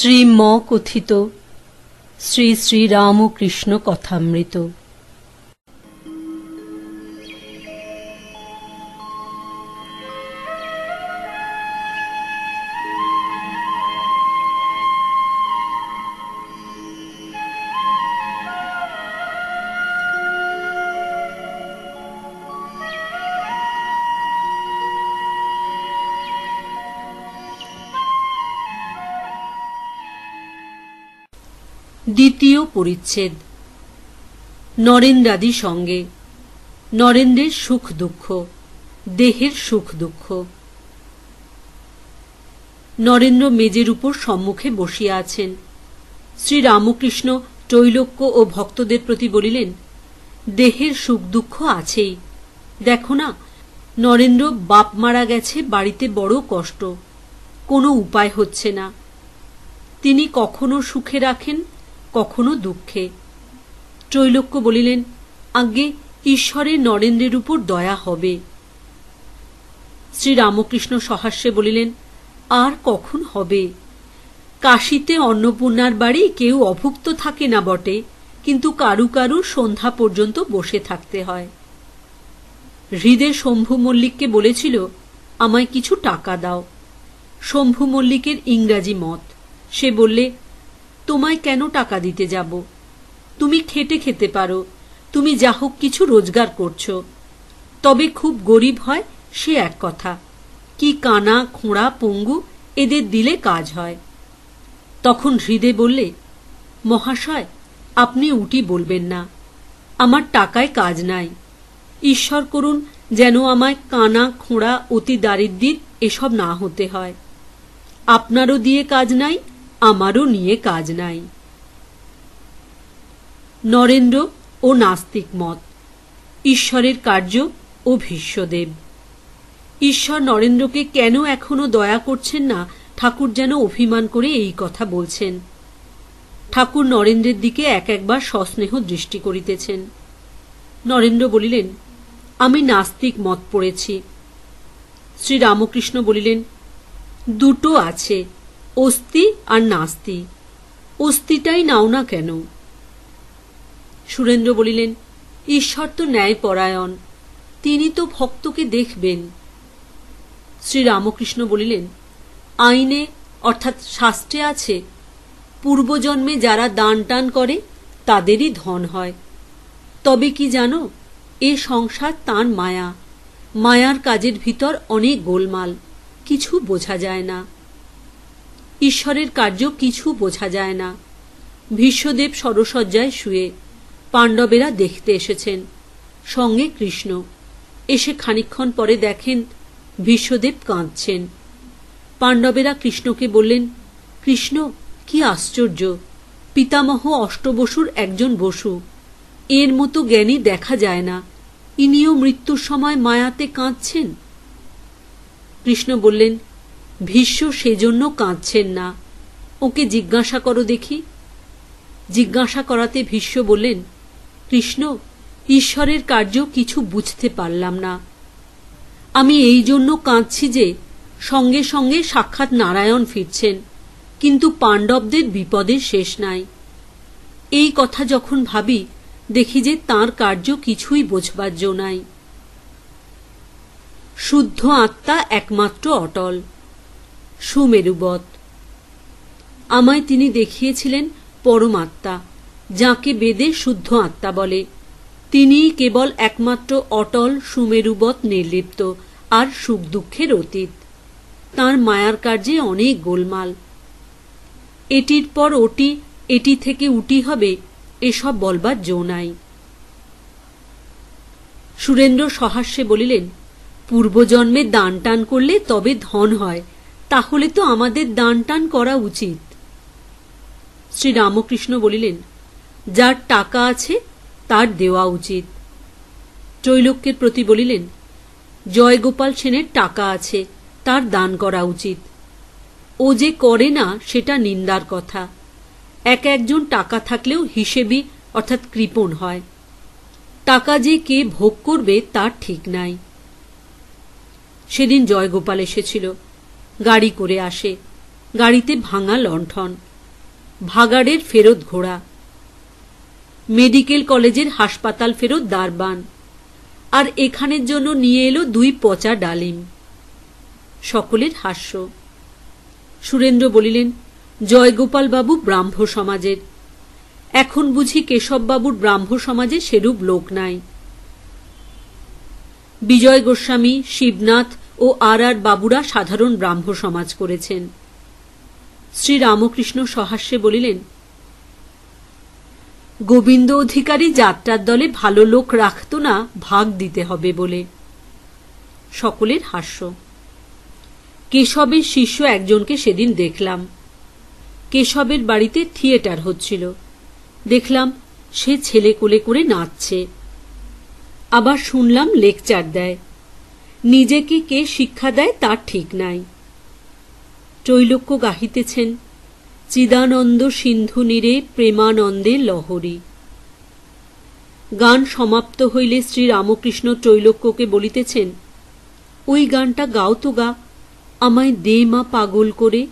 শ্রী ম কথিত শ্রী শ্রী রামকৃষ্ণ কথামৃত দ্বিতীয় পরিচ্ছেদ নরেন্দ্রাদি সঙ্গে নরেন্দ্রের সুখ দুঃখ দেহের সুখ দুঃখ নরেন্দ্র মেজের উপর সম্মুখে বসিয়া আছেন শ্রীরামকৃষ্ণ তৈলক্য ও ভক্তদের প্রতি বলিলেন দেহের সুখ দুঃখ আছেই দেখো না নরেন্দ্র বাপ মারা গেছে বাড়িতে বড় কষ্ট কোনো উপায় হচ্ছে না তিনি কখনো সুখে রাখেন কখনো দুঃখে ত্রৈলোক্য বলিলেন আজ্ঞে ঈশ্বরের নরেন্দ্রের উপর দয়া হবে শ্রীরামকৃষ্ণ সহাস্যে বলিলেন আর কখন হবে কাশিতে অন্নপূর্ণার বাড়ি কেউ অভুক্ত থাকে না বটে কিন্তু কারু কারু সন্ধ্যা পর্যন্ত বসে থাকতে হয় হৃদে শম্ভু মল্লিককে বলেছিল আমায় কিছু টাকা দাও শম্ভু মল্লিকের ইংরাজি মত সে বললে তোমায় কেন টাকা দিতে যাব তুমি খেটে খেতে পারো তুমি যা হোক কিছু রোজগার করছো তবে খুব গরিব হয় সে এক কথা কি কানা খোঁড়া পঙ্গু এদের দিলে কাজ হয় তখন হৃদে বললে মহাশয় আপনি উটি বলবেন না আমার টাকায় কাজ নাই ঈশ্বর করুন যেন আমায় কানা খোঁড়া অতি দারিদ্রির এসব না হতে হয় আপনারও দিয়ে কাজ নাই আমারও নিয়ে কাজ নাই নরেন্দ্র ও নাস্তিক মত ঈশ্বরের কার্য ও ভীষ্মদেব ঈশ্বর নরেন্দ্রকে কেন এখনো দয়া করছেন না ঠাকুর যেন অভিমান করে এই কথা বলছেন ঠাকুর নরেন্দ্রের দিকে এক একবার সস্নেহ দৃষ্টি করিতেছেন নরেন্দ্র বলিলেন আমি নাস্তিক মত পড়েছি শ্রীরামকৃষ্ণ বলিলেন দুটো আছে অস্তি আর নাস্তি অস্তিটাই নাও না কেন সুরেন্দ্র বলিলেন ঈশ্বর তো ন্যায়পরায়ণ তিনি তো ভক্তকে দেখবেন শ্রীরামকৃষ্ণ বলিলেন আইনে অর্থাৎ শাস্ত্রে আছে পূর্বজন্মে যারা দান টান করে তাদেরই ধন হয় তবে কি জানো এ সংসার তাঁর মায়া মায়ার কাজের ভিতর অনেক গোলমাল কিছু বোঝা যায় না ঈশ্বরের কার্য কিছু বোঝা যায় না ভীষ্মদেব সরসজ্জায় শুয়ে পাণ্ডবেরা দেখতে এসেছেন সঙ্গে কৃষ্ণ এসে খানিক্ষণ পরে দেখেন ভীষ্মদেব কাঁদছেন পাণ্ডবেরা কৃষ্ণকে বললেন কৃষ্ণ কি আশ্চর্য পিতামহ অষ্টবসুর একজন বসু এর মতো জ্ঞানী দেখা যায় না ইনিও মৃত্যুর সময় মায়াতে কাঁদছেন কৃষ্ণ বললেন ভীষ্ম সেজন্য কাঁদছেন না ওকে জিজ্ঞাসা করো দেখি জিজ্ঞাসা করাতে ভীষ্ম বললেন কৃষ্ণ ঈশ্বরের কার্য কিছু বুঝতে পারলাম না আমি এই জন্য কাঁদছি যে সঙ্গে সঙ্গে সাক্ষাৎ নারায়ণ ফিরছেন কিন্তু পাণ্ডবদের বিপদের শেষ নাই এই কথা যখন ভাবি দেখি যে তার কার্য কিছুই বোঝবার জো নাই শুদ্ধ আত্মা একমাত্র অটল সুমেরুবত আমায় তিনি দেখিয়েছিলেন পরমাত্মা যাকে বেদে শুদ্ধ আত্মা বলে তিনি কেবল একমাত্র অটল সুমেরুবৎ নির্লিপ্ত আর সুখ দুঃখের অতীত তার মায়ার কার্যে অনেক গোলমাল এটির পর ওটি এটি থেকে উটি হবে এসব বলবার জো নাই সুরেন্দ্র সহাস্যে বলিলেন পূর্বজন্মে দান টান করলে তবে ধন হয় তাহলে তো আমাদের দান টান করা উচিত শ্রীরামকৃষ্ণ বলিলেন যার টাকা আছে তার দেওয়া উচিত ত্রৈলোক্যের প্রতি বলিলেন জয়গোপাল সেনের টাকা আছে তার দান করা উচিত ও যে করে না সেটা নিন্দার কথা এক একজন টাকা থাকলেও হিসেবি অর্থাৎ কৃপণ হয় টাকা যে কে ভোগ করবে তার ঠিক নাই সেদিন জয়গোপাল এসেছিল গাড়ি করে আসে গাড়িতে ভাঙা লণ্ঠন ভাগাড়ের ফেরত ঘোড়া মেডিকেল কলেজের হাসপাতাল ফেরত দারবান আর এখানের জন্য নিয়ে এলো দুই পচা ডালিম সকলের হাস্য সুরেন্দ্র বলিলেন জয়গোপালবাবু ব্রাহ্ম সমাজের এখন বুঝি কেশববাবুর ব্রাহ্ম সমাজে সেরূপ লোক নাই বিজয় গোস্বামী শিবনাথ ও আর আর বাবুরা সাধারণ ব্রাহ্ম সমাজ করেছেন শ্রীরামকৃষ্ণ সহাস্যে বলিলেন গোবিন্দ অধিকারী যাত্রার দলে ভালো লোক রাখত না ভাগ দিতে হবে বলে সকলের হাস্য কেশবের শিষ্য একজনকে সেদিন দেখলাম কেশবের বাড়িতে থিয়েটার হচ্ছিল দেখলাম সে ছেলে কোলে করে নাচছে আবার শুনলাম লেকচার দেয় নিজেকে কে শিক্ষা দেয় তার ঠিক নাই চৈলক্য গাহিতেছেন চিদানন্দ সিন্ধু নিরে প্রেমানন্দে লহরী গান সমাপ্ত হইলে শ্রী রামকৃষ্ণ চৈলক্যকে বলিতেছেন ওই গানটা গাও তো গা আমায় দে মা পাগল করে